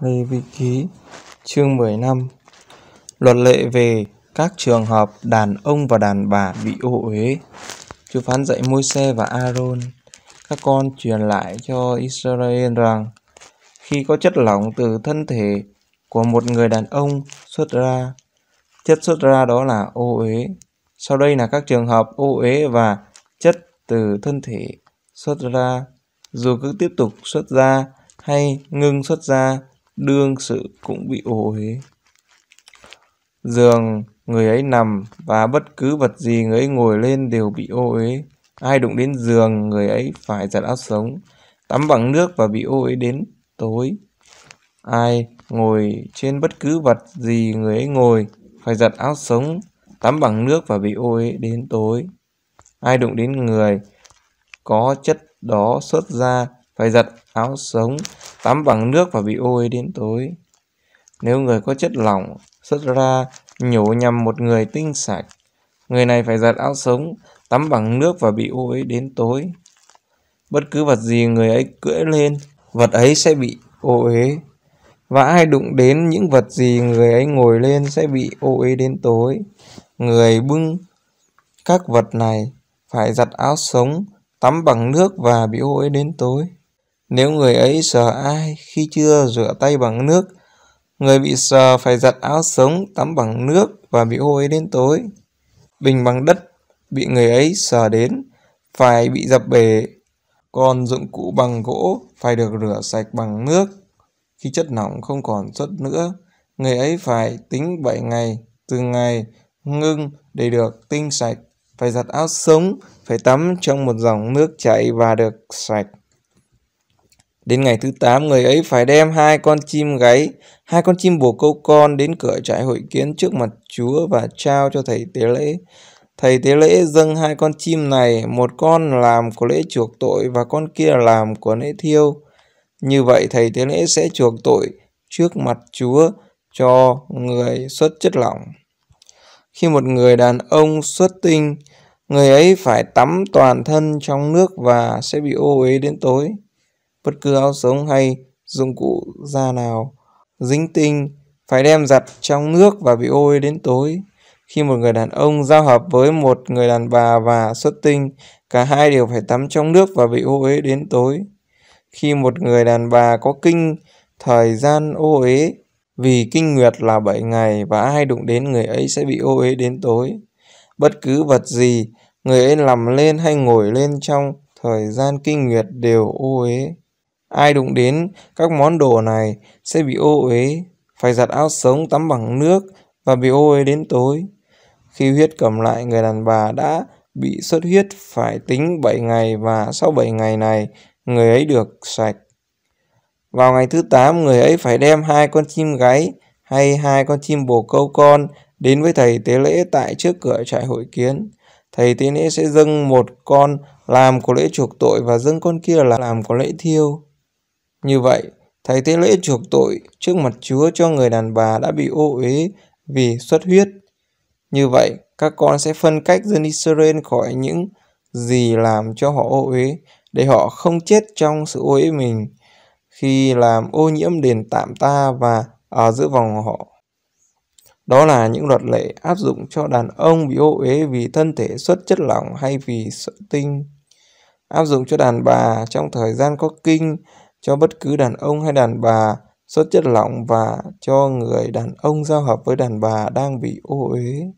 Lê vị Ký Chương 15 Luật lệ về các trường hợp đàn ông và đàn bà bị ô uế Chúa phán dạy môi xe và Aaron Các con truyền lại cho Israel rằng Khi có chất lỏng từ thân thể của một người đàn ông xuất ra Chất xuất ra đó là ô uế Sau đây là các trường hợp ô uế và chất từ thân thể xuất ra dù cứ tiếp tục xuất ra hay ngưng xuất ra đương sự cũng bị ô uế giường người ấy nằm và bất cứ vật gì người ấy ngồi lên đều bị ô uế ai đụng đến giường người ấy phải giặt áo sống tắm bằng nước và bị ô uế đến tối ai ngồi trên bất cứ vật gì người ấy ngồi phải giặt áo sống tắm bằng nước và bị ô uế đến tối ai đụng đến người có chất đó xuất ra phải giặt áo sống tắm bằng nước và bị ôi đến tối. Nếu người có chất lỏng xuất ra nhổ nhầm một người tinh sạch, người này phải giặt áo sống, tắm bằng nước và bị ôi đến tối. Bất cứ vật gì người ấy cưỡi lên, vật ấy sẽ bị ô uế. Và ai đụng đến những vật gì người ấy ngồi lên sẽ bị ô uế đến tối. Người bưng các vật này phải giặt áo sống, tắm bằng nước và bị ô uế đến tối. Nếu người ấy sờ ai khi chưa rửa tay bằng nước, người bị sờ phải giặt áo sống, tắm bằng nước và bị hôi đến tối. Bình bằng đất bị người ấy sờ đến, phải bị dập bể. Còn dụng cụ bằng gỗ phải được rửa sạch bằng nước. Khi chất lỏng không còn xuất nữa, người ấy phải tính 7 ngày từ ngày ngưng để được tinh sạch, phải giặt áo sống, phải tắm trong một dòng nước chảy và được sạch. Đến ngày thứ 8, người ấy phải đem hai con chim gáy, hai con chim bồ câu con đến cửa trại hội kiến trước mặt Chúa và trao cho thầy tế lễ. Thầy tế lễ dâng hai con chim này, một con làm của lễ chuộc tội và con kia làm của lễ thiêu. Như vậy thầy tế lễ sẽ chuộc tội trước mặt Chúa cho người xuất chất lỏng. Khi một người đàn ông xuất tinh, người ấy phải tắm toàn thân trong nước và sẽ bị ô uế đến tối bất cứ áo sống hay dụng cụ da nào. Dính tinh, phải đem giặt trong nước và bị ôi đến tối. Khi một người đàn ông giao hợp với một người đàn bà và xuất tinh, cả hai đều phải tắm trong nước và bị ô uế đến tối. Khi một người đàn bà có kinh, thời gian ô uế vì kinh nguyệt là 7 ngày và ai đụng đến người ấy sẽ bị ô uế đến tối. Bất cứ vật gì, người ấy nằm lên hay ngồi lên trong thời gian kinh nguyệt đều ô uế. Ai đụng đến các món đồ này sẽ bị ô uế, phải giặt áo sống tắm bằng nước và bị ô uế đến tối. Khi huyết cầm lại, người đàn bà đã bị xuất huyết phải tính 7 ngày và sau 7 ngày này người ấy được sạch. Vào ngày thứ 8, người ấy phải đem hai con chim gáy hay hai con chim bồ câu con đến với thầy tế lễ tại trước cửa trại hội kiến. Thầy tế lễ sẽ dâng một con làm của lễ chuộc tội và dâng con kia là làm của lễ thiêu. Như vậy, thầy tế lễ chuộc tội trước mặt Chúa cho người đàn bà đã bị ô uế vì xuất huyết. Như vậy, các con sẽ phân cách dân Israel khỏi những gì làm cho họ ô uế để họ không chết trong sự ô uế mình khi làm ô nhiễm đền tạm ta và ở giữa vòng họ. Đó là những luật lệ áp dụng cho đàn ông bị ô uế vì thân thể xuất chất lỏng hay vì sợ tinh, áp dụng cho đàn bà trong thời gian có kinh cho bất cứ đàn ông hay đàn bà xuất chất lỏng và cho người đàn ông giao hợp với đàn bà đang bị ô uế